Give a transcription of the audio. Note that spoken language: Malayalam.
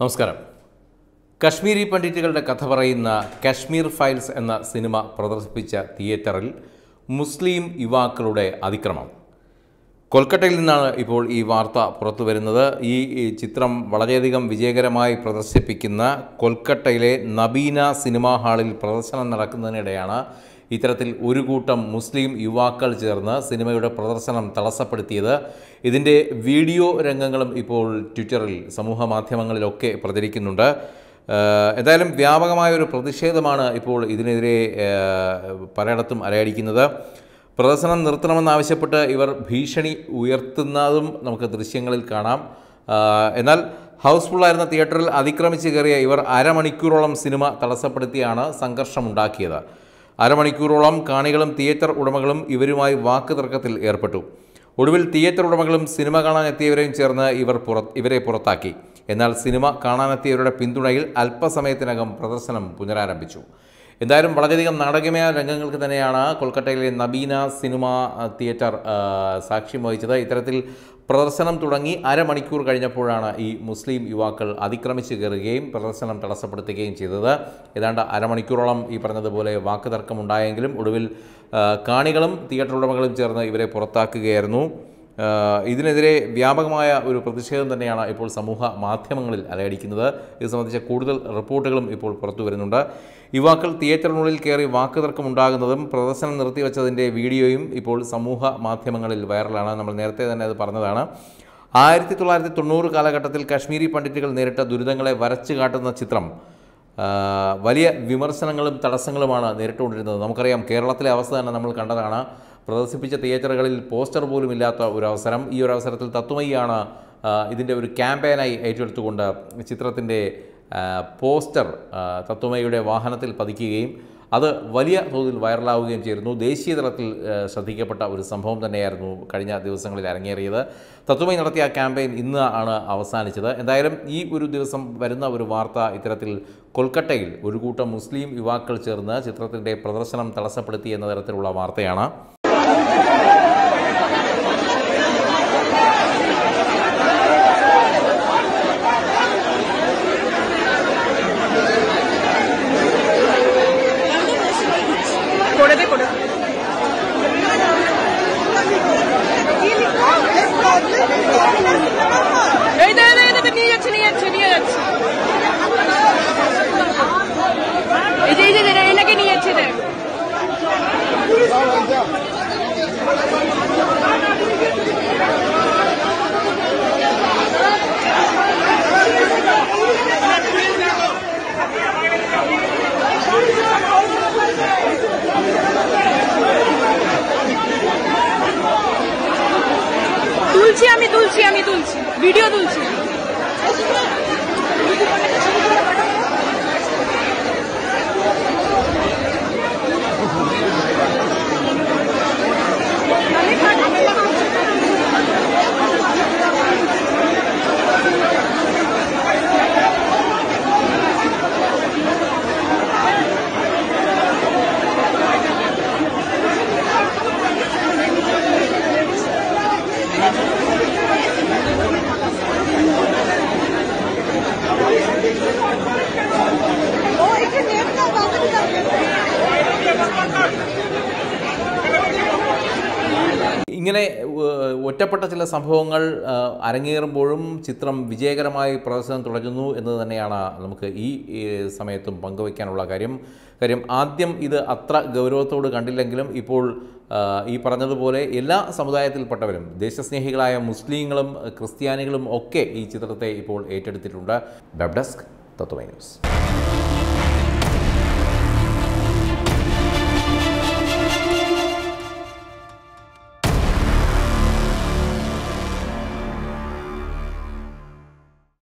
നമസ്കാരം കശ്മീരി പണ്ഡിറ്റുകളുടെ കഥ പറയുന്ന കശ്മീർ ഫയൽസ് എന്ന സിനിമ പ്രദർശിപ്പിച്ച തിയേറ്ററിൽ മുസ്ലിം യുവാക്കളുടെ അതിക്രമം കൊൽക്കട്ടയിൽ നിന്നാണ് ഇപ്പോൾ ഈ വാർത്ത പുറത്തു വരുന്നത് ഈ ചിത്രം വളരെയധികം വിജയകരമായി പ്രദർശിപ്പിക്കുന്ന കൊൽക്കട്ടയിലെ നബീന സിനിമാ ഹാളിൽ പ്രദർശനം നടക്കുന്നതിനിടെയാണ് ഇത്തരത്തിൽ ഒരു കൂട്ടം മുസ്ലിം യുവാക്കൾ ചേർന്ന് സിനിമയുടെ പ്രദർശനം തടസ്സപ്പെടുത്തിയത് ഇതിൻ്റെ വീഡിയോ രംഗങ്ങളും ഇപ്പോൾ ട്വിറ്ററിൽ സമൂഹ മാധ്യമങ്ങളിലൊക്കെ പ്രചരിക്കുന്നുണ്ട് എന്തായാലും വ്യാപകമായ ഒരു പ്രതിഷേധമാണ് ഇപ്പോൾ ഇതിനെതിരെ പലയിടത്തും അലയടിക്കുന്നത് പ്രദർശനം നിർത്തണമെന്നാവശ്യപ്പെട്ട് ഇവർ ഭീഷണി ഉയർത്തുന്നതും നമുക്ക് ദൃശ്യങ്ങളിൽ കാണാം എന്നാൽ ഹൗസ്ഫുള്ളായിരുന്ന തിയേറ്ററിൽ അതിക്രമിച്ച് കയറിയ ഇവർ അരമണിക്കൂറോളം സിനിമ തടസ്സപ്പെടുത്തിയാണ് സംഘർഷമുണ്ടാക്കിയത് അരമണിക്കൂറോളം കാണികളും തിയേറ്റർ ഉടമകളും ഇവരുമായി വാക്ക് തർക്കത്തിൽ ഏർപ്പെട്ടു ഒടുവിൽ തിയേറ്റർ ഉടമകളും സിനിമ കാണാനെത്തിയവരെയും ചേർന്ന് ഇവർ പുറത്ത് ഇവരെ പുറത്താക്കി എന്നാൽ സിനിമ കാണാനെത്തിയവരുടെ പിന്തുണയിൽ അല്പസമയത്തിനകം പ്രദർശനം പുനരാരംഭിച്ചു എന്തായാലും വളരെയധികം നാടകമായ രംഗങ്ങൾക്ക് തന്നെയാണ് കൊൽക്കത്തയിലെ നബീന സിനിമ തിയേറ്റർ സാക്ഷ്യം വഹിച്ചത് ഇത്തരത്തിൽ പ്രദർശനം തുടങ്ങി അരമണിക്കൂർ കഴിഞ്ഞപ്പോഴാണ് ഈ മുസ്ലിം യുവാക്കൾ അതിക്രമിച്ച് കയറുകയും പ്രദർശനം തടസ്സപ്പെടുത്തുകയും ചെയ്തത് ഏതാണ്ട് അരമണിക്കൂറോളം ഈ പറഞ്ഞതുപോലെ വാക്കുതർക്കമുണ്ടായെങ്കിലും ഒടുവിൽ കാണികളും തിയേറ്റർ ഉടമകളും ചേർന്ന് ഇവരെ പുറത്താക്കുകയായിരുന്നു ഇതിനെതിരെ വ്യാപകമായ ഒരു പ്രതിഷേധം തന്നെയാണ് ഇപ്പോൾ സമൂഹ മാധ്യമങ്ങളിൽ അലയടിക്കുന്നത് ഇത് സംബന്ധിച്ച കൂടുതൽ റിപ്പോർട്ടുകളും ഇപ്പോൾ പുറത്തു വരുന്നുണ്ട് യുവാക്കൾ തിയേറ്ററിനുള്ളിൽ കയറി വാക്കുതർക്കം ഉണ്ടാകുന്നതും പ്രദർശനം നിർത്തിവെച്ചതിൻ്റെ വീഡിയോയും ഇപ്പോൾ സമൂഹ മാധ്യമങ്ങളിൽ വൈറലാണ് നമ്മൾ നേരത്തെ തന്നെ അത് പറഞ്ഞതാണ് ആയിരത്തി തൊള്ളായിരത്തി തൊണ്ണൂറ് കാലഘട്ടത്തിൽ കാശ്മീരി പണ്ഡിറ്റുകൾ നേരിട്ട ദുരിതങ്ങളെ വരച്ചു കാട്ടുന്ന ചിത്രം വലിയ വിമർശനങ്ങളും തടസ്സങ്ങളുമാണ് നേരിട്ടുകൊണ്ടിരുന്നത് നമുക്കറിയാം കേരളത്തിലെ അവസ്ഥ തന്നെ നമ്മൾ കണ്ടതാണ് പ്രദർശിപ്പിച്ച തിയേറ്ററുകളിൽ പോസ്റ്റർ പോലും ഇല്ലാത്ത ഒരു അവസരം ഈ ഒരു അവസരത്തിൽ തത്വമയിയാണ് ഇതിൻ്റെ ഒരു ക്യാമ്പയിനായി ഏറ്റെടുത്തുകൊണ്ട് ചിത്രത്തിൻ്റെ പോസ്റ്റർ തത്വമയുടെ വാഹനത്തിൽ പതിക്കുകയും അത് വലിയ തോതിൽ വൈറലാവുകയും ചെയ്തിരുന്നു ദേശീയ തലത്തിൽ ശ്രദ്ധിക്കപ്പെട്ട ഒരു സംഭവം തന്നെയായിരുന്നു കഴിഞ്ഞ ദിവസങ്ങളിൽ അരങ്ങേറിയത് തത്വമായി നടത്തിയ ക്യാമ്പയിൻ ഇന്ന് ആണ് അവസാനിച്ചത് എന്തായാലും ഈ ഒരു ദിവസം വരുന്ന ഒരു വാർത്ത ഇത്തരത്തിൽ കൊൽക്കട്ടയിൽ ഒരു കൂട്ടം മുസ്ലിം യുവാക്കൾ ചേർന്ന് ചിത്രത്തിൻ്റെ പ്രദർശനം തടസ്സപ്പെടുത്തി എന്ന തരത്തിലുള്ള വാർത്തയാണ് 미디어 눈치. ഇങ്ങനെ ഒറ്റപ്പെട്ട ചില സംഭവങ്ങൾ അരങ്ങേറുമ്പോഴും ചിത്രം വിജയകരമായി പ്രദർശനം തുടരുന്നു എന്ന് തന്നെയാണ് നമുക്ക് ഈ സമയത്തും പങ്കുവയ്ക്കാനുള്ള കാര്യം കാര്യം ആദ്യം ഇത് അത്ര ഗൗരവത്തോട് കണ്ടില്ലെങ്കിലും ഇപ്പോൾ ഈ പറഞ്ഞതുപോലെ എല്ലാ സമുദായത്തിൽപ്പെട്ടവരും ദേശസ്നേഹികളായ മുസ്ലിങ്ങളും ക്രിസ്ത്യാനികളും ഒക്കെ ഈ ചിത്രത്തെ ഇപ്പോൾ ഏറ്റെടുത്തിട്ടുണ്ട് വെബ് ഡെസ്ക് തത്വമൈ ന്യൂസ്